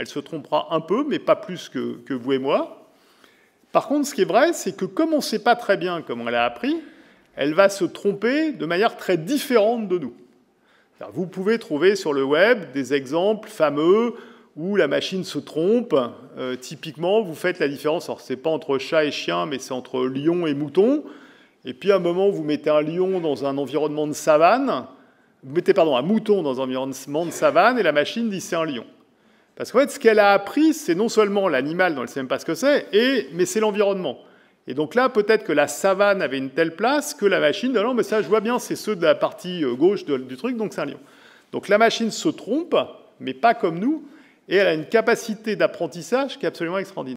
Elle se trompera un peu, mais pas plus que, vous et moi. Par contre, ce qui est vrai, c'est que comme on ne sait pas très bien comment elle a appris, elle va se tromper de manière très différente de nous. Vous pouvez trouver sur le web des exemples fameux où la machine se trompe. Euh, typiquement, vous faites la différence, alors c'est pas entre chat et chien, mais c'est entre lion et mouton. Et puis à un moment, vous mettez un lion dans un environnement de savane, vous mettez pardon, un mouton dans un environnement de savane, et la machine dit c'est un lion. Parce qu'en fait, ce qu'elle a appris, c'est non seulement l'animal dans le ne sait même pas ce que c'est, mais c'est l'environnement. Et donc là, peut-être que la savane avait une telle place que la machine, ah non, mais ça, je vois bien, c'est ceux de la partie euh, gauche du truc, donc c'est un lion. Donc la machine se trompe, mais pas comme nous, et elle a une capacité d'apprentissage qui est absolument extraordinaire.